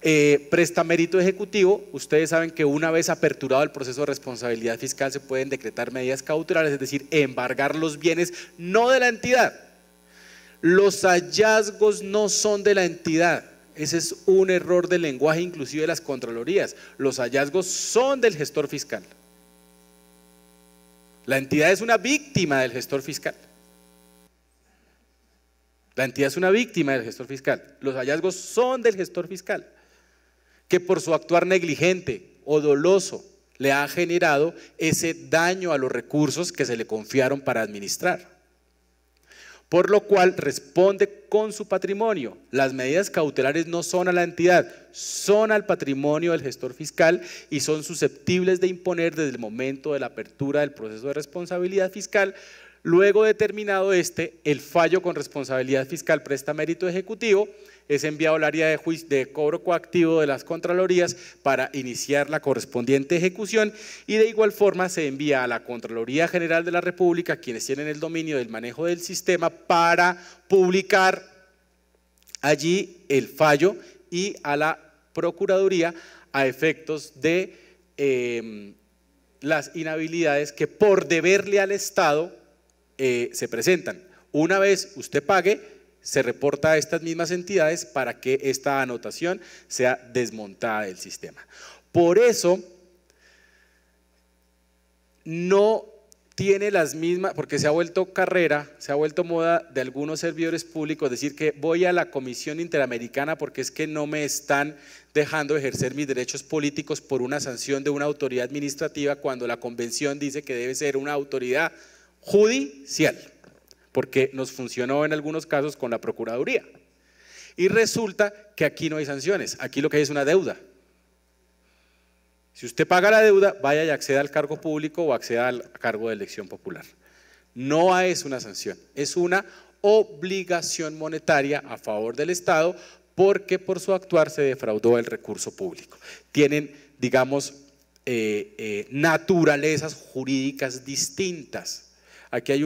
Eh, presta mérito ejecutivo, ustedes saben que una vez aperturado el proceso de responsabilidad fiscal se pueden decretar medidas cautelares, es decir, embargar los bienes no de la entidad. Los hallazgos no son de la entidad. Ese es un error del lenguaje inclusive de las Contralorías. Los hallazgos son del gestor fiscal. La entidad es una víctima del gestor fiscal. La entidad es una víctima del gestor fiscal. Los hallazgos son del gestor fiscal que por su actuar negligente o doloso le ha generado ese daño a los recursos que se le confiaron para administrar. Por lo cual responde con su patrimonio. Las medidas cautelares no son a la entidad, son al patrimonio del gestor fiscal y son susceptibles de imponer desde el momento de la apertura del proceso de responsabilidad fiscal Luego determinado este, el fallo con responsabilidad fiscal presta mérito ejecutivo es enviado al área de, juicio, de cobro coactivo de las Contralorías para iniciar la correspondiente ejecución y de igual forma se envía a la Contraloría General de la República, quienes tienen el dominio del manejo del sistema, para publicar allí el fallo y a la Procuraduría a efectos de eh, las inhabilidades que por deberle al Estado eh, se presentan. Una vez usted pague, se reporta a estas mismas entidades para que esta anotación sea desmontada del sistema. Por eso, no tiene las mismas, porque se ha vuelto carrera, se ha vuelto moda de algunos servidores públicos decir que voy a la Comisión Interamericana porque es que no me están dejando ejercer mis derechos políticos por una sanción de una autoridad administrativa cuando la convención dice que debe ser una autoridad judicial, porque nos funcionó en algunos casos con la Procuraduría. Y resulta que aquí no hay sanciones, aquí lo que hay es una deuda. Si usted paga la deuda, vaya y acceda al cargo público o acceda al cargo de elección popular. No es una sanción, es una obligación monetaria a favor del Estado porque por su actuar se defraudó el recurso público. Tienen, digamos, eh, eh, naturalezas jurídicas distintas. Aqui a é